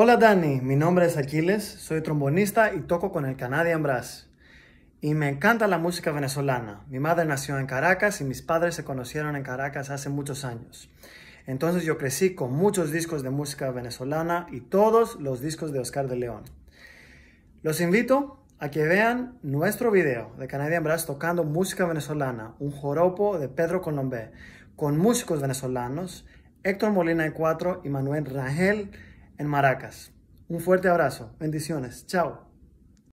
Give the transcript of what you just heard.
Hola Dani, mi nombre es Aquiles, soy trombonista y toco con el Canadian Brass. Y me encanta la música venezolana. Mi madre nació en Caracas y mis padres se conocieron en Caracas hace muchos años. Entonces yo crecí con muchos discos de música venezolana y todos los discos de Oscar de León. Los invito a que vean nuestro video de Canadian Brass tocando música venezolana, un joropo de Pedro Colombé, con músicos venezolanos, Héctor Molina y Cuatro y Manuel Rangel, en Maracas. Un fuerte abrazo. Bendiciones. Chao.